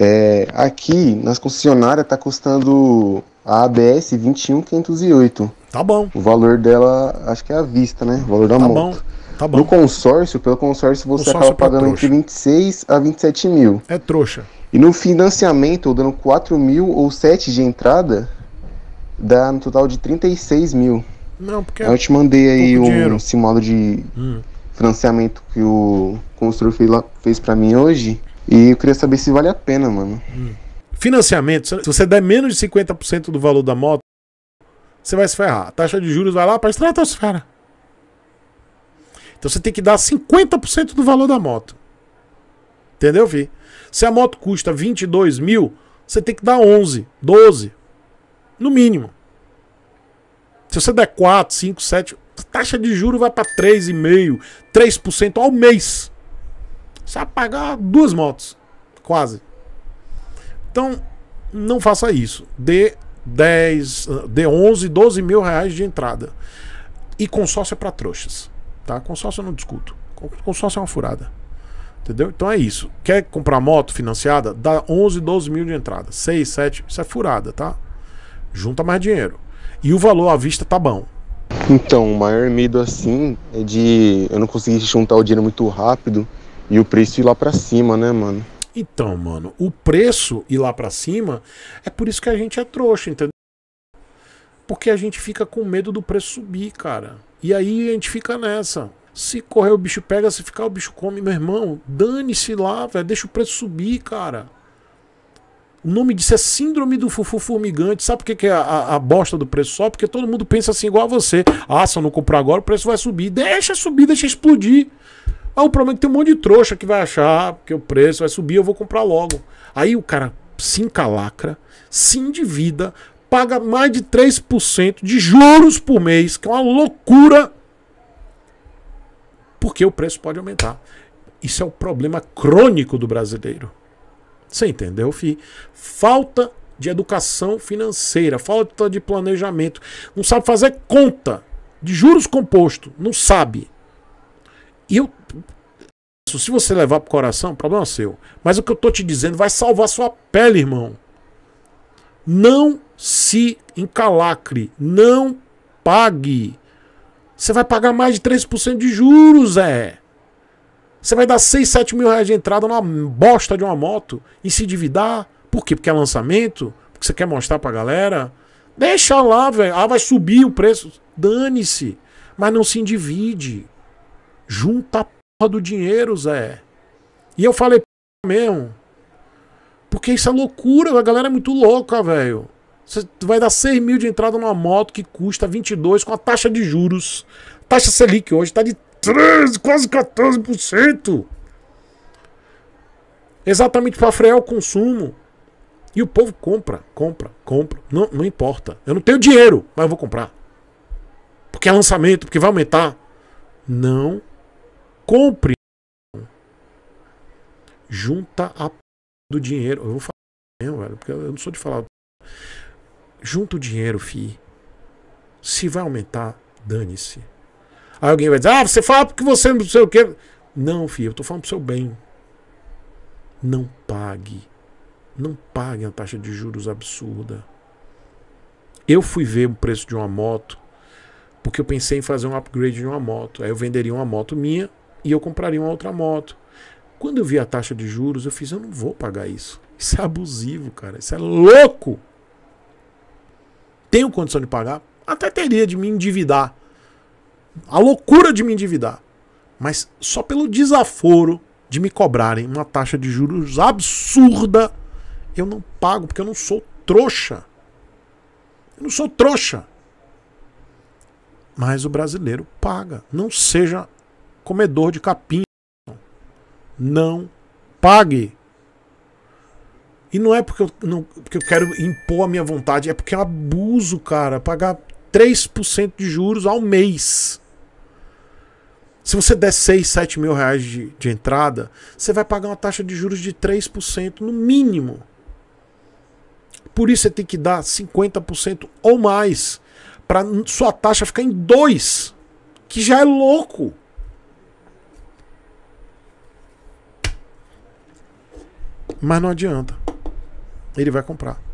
É, aqui nas concessionárias tá custando a ABS 21508. Tá bom. O valor dela, acho que é à vista, né? O valor da tá moto. Bom. Tá bom. No consórcio, pelo consórcio, você consórcio acaba é pagando entre 26 a 27 mil. É trouxa. E no financiamento, dando 4 mil ou 7 de entrada, dá no total de 36 mil. Não, porque. Eu te mandei é aí um simulado de hum. financiamento que o construtor fez para mim hoje. E eu queria saber se vale a pena, mano. Hum. Financiamento, se você der menos de 50% do valor da moto, você vai se ferrar. A taxa de juros vai lá para a estratosfera. Então você tem que dar 50% do valor da moto. Entendeu, Vi? Se a moto custa 22 mil, você tem que dar 11, 12, no mínimo. Se você der 4, 5, 7, a taxa de juros vai para 3,5, 3% ao mês vai pagar duas motos, quase. Então, não faça isso. Dê 10, dê 11, 12 mil reais de entrada. E consórcio é para trouxas, tá? Consórcio eu não discuto. Consórcio é uma furada. Entendeu? Então é isso. Quer comprar moto financiada? Dá 11, 12 mil de entrada. 6, 7, isso é furada, tá? Junta mais dinheiro. E o valor à vista tá bom. Então, o maior medo assim é de eu não conseguir juntar o dinheiro muito rápido e o preço ir lá para cima, né, mano? Então, mano, o preço ir lá para cima é por isso que a gente é trouxa, entendeu? Porque a gente fica com medo do preço subir, cara. E aí a gente fica nessa. Se correr o bicho pega, se ficar o bicho come, meu irmão, dane-se lá, velho, deixa o preço subir, cara. O nome disso é síndrome do fufu formigante. Sabe por que, que é a, a bosta do preço só? Porque todo mundo pensa assim, igual a você. Ah, se eu não comprar agora, o preço vai subir. Deixa subir, deixa explodir. Ah, o problema é que tem um monte de trouxa que vai achar que o preço vai subir, eu vou comprar logo. Aí o cara se encalacra, se endivida, paga mais de 3% de juros por mês, que é uma loucura. Porque o preço pode aumentar. Isso é o problema crônico do brasileiro. Você entendeu, Fi? Falta de educação financeira, falta de planejamento. Não sabe fazer conta de juros composto. Não sabe. E eu. Se você levar pro coração, problema é seu. Mas o que eu tô te dizendo vai salvar sua pele, irmão. Não se encalacre. Não pague. Você vai pagar mais de 3% de juros, é. Você vai dar 6, 7 mil reais de entrada numa bosta de uma moto e se endividar. Por quê? Porque é lançamento? Porque você quer mostrar pra galera? Deixa lá, velho. Ah, vai subir o preço. Dane-se. Mas não se endivide. Junta a porra do dinheiro, Zé. E eu falei, mesmo. Porque isso é loucura, a galera é muito louca, velho. Você vai dar 6 mil de entrada numa moto que custa 22 com a taxa de juros. A taxa Selic hoje tá de 13, quase 14%. Exatamente para frear o consumo. E o povo compra, compra, compra. Não, não importa. Eu não tenho dinheiro, mas eu vou comprar. Porque é lançamento, porque vai aumentar. Não compre junta a do dinheiro. Eu vou falar mesmo, velho, porque eu não sou de falar. Junta o dinheiro, fi. Se vai aumentar, dane-se. Aí alguém vai dizer: "Ah, você fala porque você não sei o quê". Não, fi, eu tô falando pro seu bem. Não pague. Não pague a taxa de juros absurda. Eu fui ver o preço de uma moto porque eu pensei em fazer um upgrade de uma moto. Aí eu venderia uma moto minha e eu compraria uma outra moto. Quando eu vi a taxa de juros, eu fiz, eu não vou pagar isso. Isso é abusivo, cara. Isso é louco. Tenho condição de pagar? Até teria de me endividar. A loucura de me endividar. Mas só pelo desaforo de me cobrarem uma taxa de juros absurda, eu não pago, porque eu não sou trouxa. Eu não sou trouxa. Mas o brasileiro paga. Não seja comedor de capim. Não pague. E não é porque eu, não, porque eu quero impor a minha vontade, é porque é um abuso, cara. Pagar 3% de juros ao mês. Se você der 6, 7 mil reais de, de entrada, você vai pagar uma taxa de juros de 3% no mínimo. Por isso você tem que dar 50% ou mais para sua taxa ficar em 2, que já é louco. mas não adianta. Ele vai comprar.